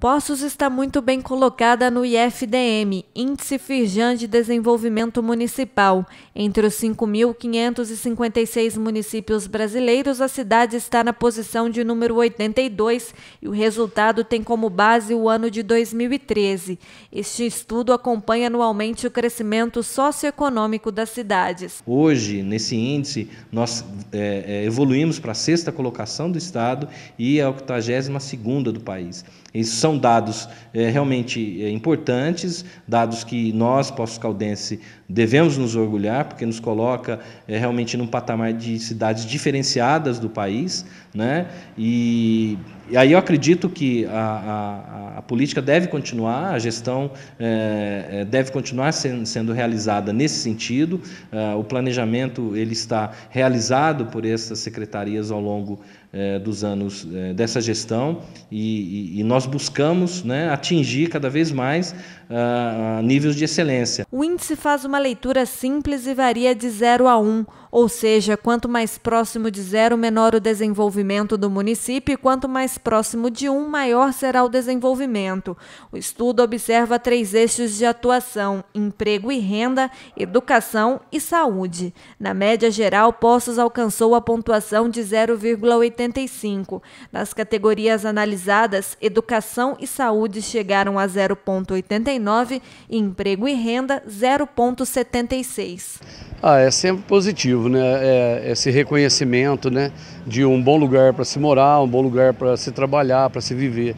Poços está muito bem colocada no IFDM, Índice Firjan de Desenvolvimento Municipal. Entre os 5.556 municípios brasileiros, a cidade está na posição de número 82 e o resultado tem como base o ano de 2013. Este estudo acompanha anualmente o crescimento socioeconômico das cidades. Hoje, nesse índice, nós é, é evoluímos para a sexta colocação do Estado e a 82ª do país. E são são dados é, realmente é, importantes, dados que nós, Poços Caldense, devemos nos orgulhar, porque nos coloca é, realmente num patamar de cidades diferenciadas do país, né? e e aí eu acredito que a, a, a política deve continuar, a gestão é, deve continuar sendo, sendo, realizada nesse sentido. É, o planejamento ele está realizado por essas secretarias ao longo é, dos anos dessa gestão e, e, e nós buscamos né, atingir cada vez mais ah, níveis de excelência. O índice faz uma leitura simples e varia de 0 a 1, um, ou seja, quanto mais próximo de zero, menor o desenvolvimento do município e quanto mais próximo de um maior será o desenvolvimento. O estudo observa três eixos de atuação: emprego e renda, educação e saúde. Na média geral, Poços alcançou a pontuação de 0,85. Nas categorias analisadas, educação e saúde chegaram a 0,89 e emprego e renda 0,76. Ah, é sempre positivo, né? É, é esse reconhecimento, né? De um bom lugar para se morar, um bom lugar para se trabalhar, para se viver.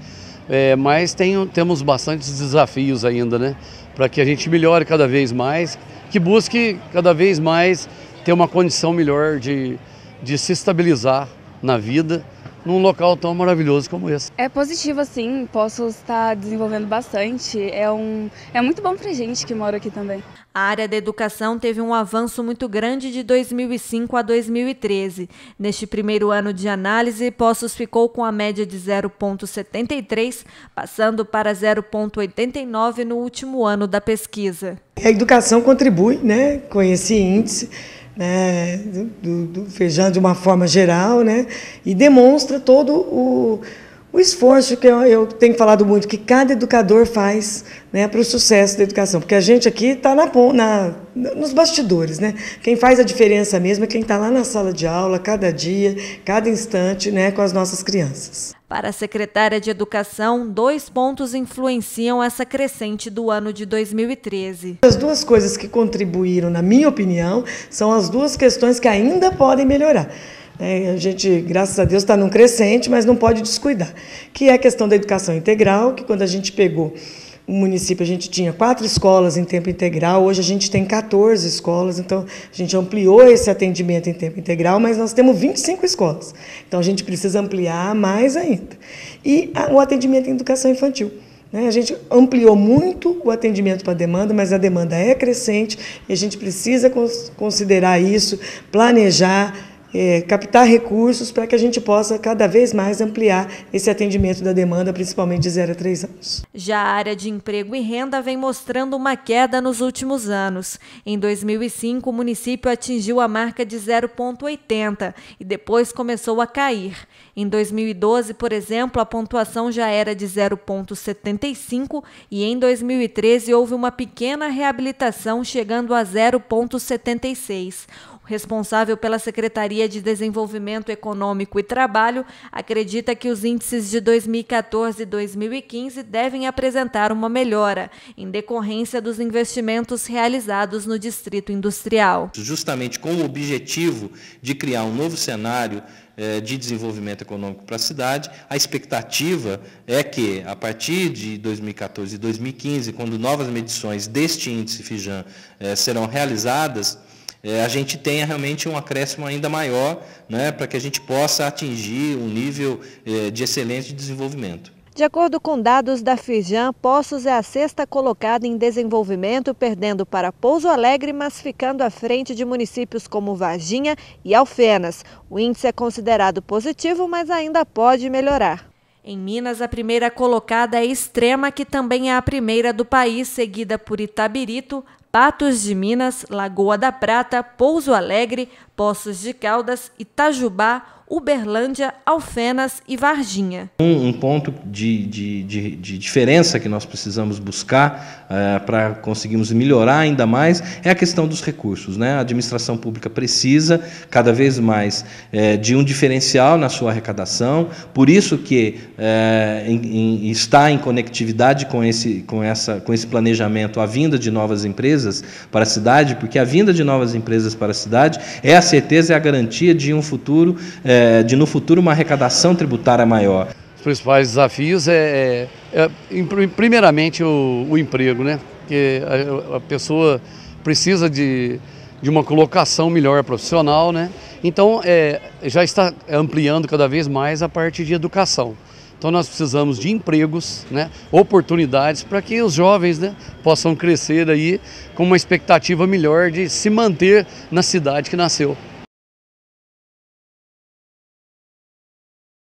É, mas tem, temos bastantes desafios ainda, né? Para que a gente melhore cada vez mais, que busque cada vez mais ter uma condição melhor de, de se estabilizar na vida num local tão maravilhoso como esse. É positivo, sim. Posso estar desenvolvendo bastante. É, um, é muito bom para gente que mora aqui também. A área da educação teve um avanço muito grande de 2005 a 2013. Neste primeiro ano de análise, Poços ficou com a média de 0,73, passando para 0,89 no último ano da pesquisa. A educação contribui né, com esse índice né, do, do, do, feijão de uma forma geral, né, e demonstra todo o, o esforço que eu, eu, tenho falado muito, que cada educador faz né, para o sucesso da educação, porque a gente aqui está na, na, nos bastidores, né, quem faz a diferença mesmo é quem está lá na sala de aula, cada dia, cada instante, né, com as nossas crianças. Para a secretária de Educação, dois pontos influenciam essa crescente do ano de 2013. As duas coisas que contribuíram, na minha opinião, são as duas questões que ainda podem melhorar. É, a gente, graças a Deus, está num crescente, mas não pode descuidar, que é a questão da educação integral, que quando a gente pegou o município a gente tinha quatro escolas em tempo integral, hoje a gente tem 14 escolas, então a gente ampliou esse atendimento em tempo integral, mas nós temos 25 escolas. Então a gente precisa ampliar mais ainda. E o atendimento em educação infantil. Né? A gente ampliou muito o atendimento para a demanda, mas a demanda é crescente e a gente precisa considerar isso, planejar é, captar recursos para que a gente possa cada vez mais ampliar esse atendimento da demanda, principalmente de 0 a 3 anos. Já a área de emprego e renda vem mostrando uma queda nos últimos anos. Em 2005, o município atingiu a marca de 0,80 e depois começou a cair. Em 2012, por exemplo, a pontuação já era de 0,75 e em 2013 houve uma pequena reabilitação, chegando a 0,76 responsável pela Secretaria de Desenvolvimento Econômico e Trabalho, acredita que os índices de 2014 e 2015 devem apresentar uma melhora, em decorrência dos investimentos realizados no Distrito Industrial. Justamente com o objetivo de criar um novo cenário eh, de desenvolvimento econômico para a cidade. A expectativa é que, a partir de 2014 e 2015, quando novas medições deste índice FIJAN eh, serão realizadas, é, a gente tenha realmente um acréscimo ainda maior né, para que a gente possa atingir um nível é, de excelente desenvolvimento. De acordo com dados da Firjan, Poços é a sexta colocada em desenvolvimento, perdendo para Pouso Alegre, mas ficando à frente de municípios como Varginha e Alfenas. O índice é considerado positivo, mas ainda pode melhorar. Em Minas, a primeira colocada é Extrema, que também é a primeira do país, seguida por Itabirito, Patos de Minas, Lagoa da Prata, Pouso Alegre, Poços de Caldas, Itajubá, Uberlândia, Alfenas e Varginha. Um, um ponto de, de, de, de, diferença que nós precisamos buscar uh, eh, para conseguirmos melhorar ainda mais é a questão dos recursos. Né? A administração pública precisa cada vez mais uh, de um diferencial na sua arrecadação, por isso que uh, em, em, está em conectividade com esse, com, essa, com esse planejamento a vinda de novas empresas para a cidade, porque a vinda de novas empresas para a cidade é a certeza e é a garantia de um futuro. Eh, de no futuro uma arrecadação tributária maior? Os principais desafios é, é, é primeiramente, o, o, emprego, né? Porque a, a pessoa precisa de, de uma colocação melhor profissional, né? Então, é, já está ampliando cada vez mais a parte de educação. Então, nós precisamos de empregos, né? oportunidades para que os jovens né? possam crescer aí com uma expectativa melhor de se manter na cidade que nasceu.